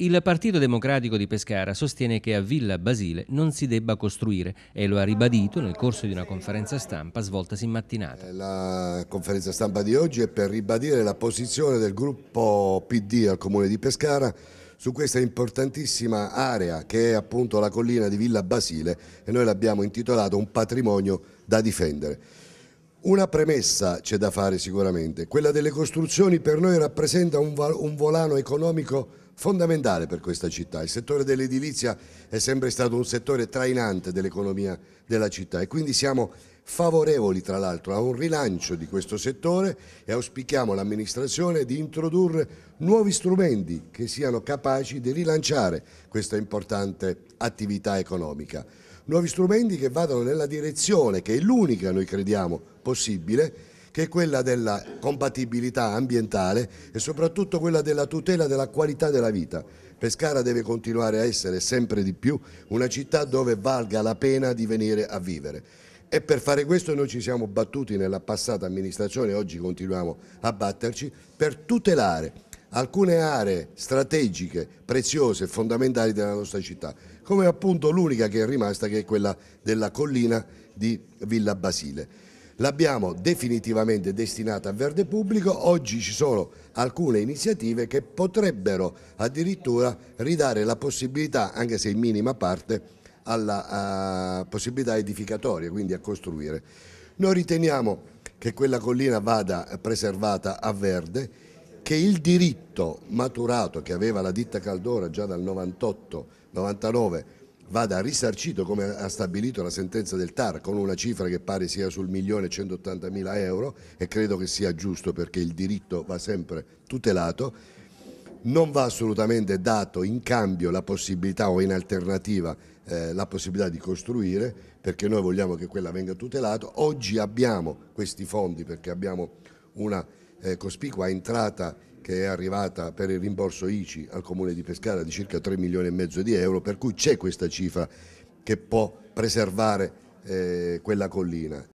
Il Partito Democratico di Pescara sostiene che a Villa Basile non si debba costruire e lo ha ribadito nel corso di una conferenza stampa svoltasi in mattinata. Eh, la conferenza stampa di oggi è per ribadire la posizione del gruppo PD al Comune di Pescara su questa importantissima area che è appunto la collina di Villa Basile e noi l'abbiamo intitolato un patrimonio da difendere. Una premessa c'è da fare sicuramente, quella delle costruzioni per noi rappresenta un, un volano economico fondamentale per questa città. Il settore dell'edilizia è sempre stato un settore trainante dell'economia della città e quindi siamo favorevoli tra l'altro a un rilancio di questo settore e auspichiamo l'amministrazione di introdurre nuovi strumenti che siano capaci di rilanciare questa importante attività economica nuovi strumenti che vadano nella direzione che è l'unica, noi crediamo, possibile, che è quella della compatibilità ambientale e soprattutto quella della tutela della qualità della vita. Pescara deve continuare a essere sempre di più una città dove valga la pena di venire a vivere. E per fare questo noi ci siamo battuti nella passata amministrazione, e oggi continuiamo a batterci, per tutelare alcune aree strategiche, preziose e fondamentali della nostra città, come appunto l'unica che è rimasta che è quella della collina di Villa Basile. L'abbiamo definitivamente destinata a verde pubblico, oggi ci sono alcune iniziative che potrebbero addirittura ridare la possibilità, anche se in minima parte, alla possibilità edificatoria, quindi a costruire. Noi riteniamo che quella collina vada preservata a verde, che il diritto maturato che aveva la ditta Caldora già dal 98-99 vada risarcito come ha stabilito la sentenza del TAR con una cifra che pare sia sul milione 180 mila euro e credo che sia giusto perché il diritto va sempre tutelato non va assolutamente dato in cambio la possibilità o in alternativa eh, la possibilità di costruire perché noi vogliamo che quella venga tutelata. Oggi abbiamo questi fondi perché abbiamo una eh, cospicua entrata che è arrivata per il rimborso ICI al Comune di Pescara di circa 3 milioni e mezzo di euro, per cui c'è questa cifra che può preservare eh, quella collina.